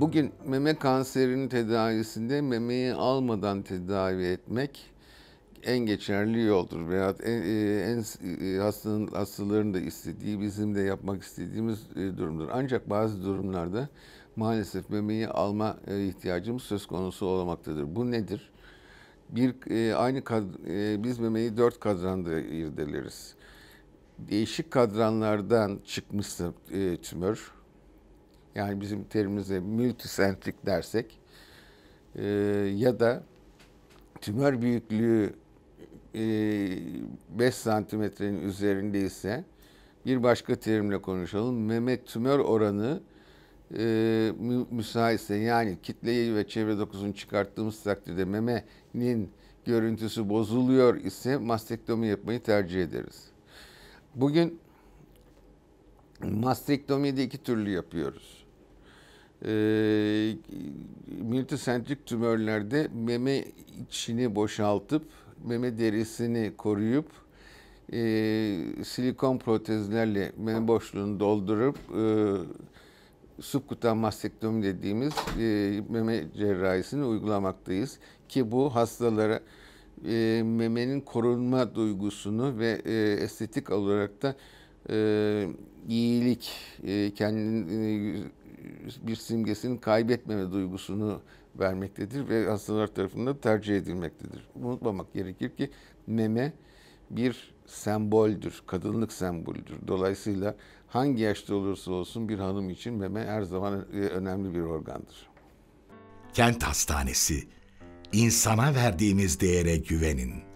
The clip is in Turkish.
Bugün meme kanserinin tedavisinde memeyi almadan tedavi etmek en geçerli yoldur veya e, e, en, en hastanın hastaların da istediği bizim de yapmak istediğimiz e, durumdur. Ancak bazı durumlarda maalesef memeyi alma ihtiyacımız söz konusu olmaktadır. Bu nedir? Bir aynı kad, biz memeyi dört kadranda irdeleriz. Değişik kadranlardan çıkmışsa tümör yani bizim terimizle multisentrik dersek e, ya da tümör büyüklüğü e, 5 santimetrenin üzerindeyse bir başka terimle konuşalım. Meme tümör oranı e, müsaitse yani kitleyi ve çevre dokusunu çıkarttığımız takdirde memenin görüntüsü bozuluyor ise mastektomi yapmayı tercih ederiz. Bugün mastektomiyi de iki türlü yapıyoruz e, ee, miltosentrik tümörlerde meme içini boşaltıp meme derisini koruyup e, silikon protezlerle meme boşluğunu doldurup e, subkutan mastektomi dediğimiz e, meme cerrahisini uygulamaktayız. Ki bu hastalara e, memenin korunma duygusunu ve e, estetik olarak da e, iyilik, e, kendini e, bir simgesini kaybetmeme duygusunu vermektedir ve hastalar tarafından tercih edilmektedir. Unutmamak gerekir ki meme bir semboldür, kadınlık semboldür. Dolayısıyla hangi yaşta olursa olsun bir hanım için meme her zaman e, önemli bir organdır. Kent Hastanesi, insana verdiğimiz değere güvenin.